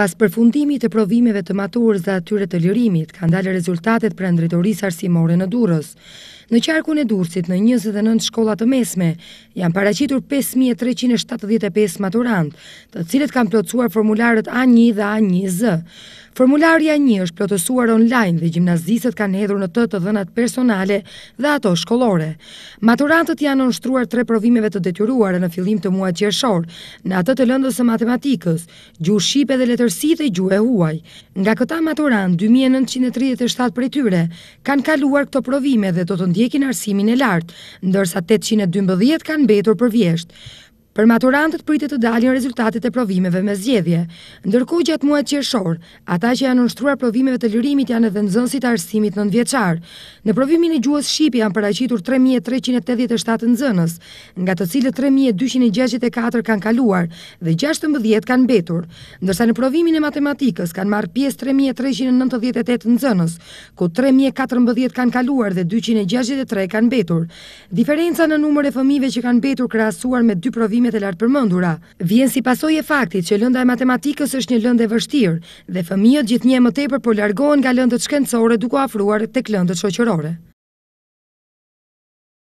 Pas përfundimi të provimeve të maturës dhe atyre të lirimit, ka dalë rezultatet për ndritoris arsimore në durës. Në qarkun e durësit në 29 shkollat të mesme, janë paracitur 5.375 maturant, të cilët kam plotësuar formularët A1 dhe A1Z. Formularja një është plotësuar online dhe gjimnazisët kanë hedhur në të të dhenat personale dhe ato shkolore. Maturantët janë nështruar tre provimeve të detyruare në filim të mua qërëshor, në atë të lëndës e matematikës, gju shqipe dhe letërsi dhe gju e huaj. Nga këta maturant, 2937 për tyre kanë kaluar këto provime dhe do të ndjekin arsimin e lartë, ndërsa 812 kanë betur për vjeshtë. Për maturantët pritet të dalin rezultatet e provimeve me zjedhje. ndërkohë gjatë muajit qershor, ata që janë ushtruar provimeve të lirimit janë edhe nxënësit arsimit arsimit nëntëvjeçar. Në provimin e gjuhës Shqipi janë paraqitur 3387 nxënës, nga të cilët 3264 kanë kaluar dhe 16 kanë mbetur, ndërsa në provimin e matematikës kanë marrë pjesë 3398 nxënës, ku 3014 kanë kaluar dhe 263 kanë mbetur. Diferenca në numër e fëmijëve që kanë mbetur krahasuar me dy provime vendet e lartë përmëndura. Vjen si pasoj e faktit që lënda e matematikës është një lënde vështirë dhe fëmijët gjithë një më tepër për po largohen nga lëndët shkencore duko afruar të klëndët shoqërore.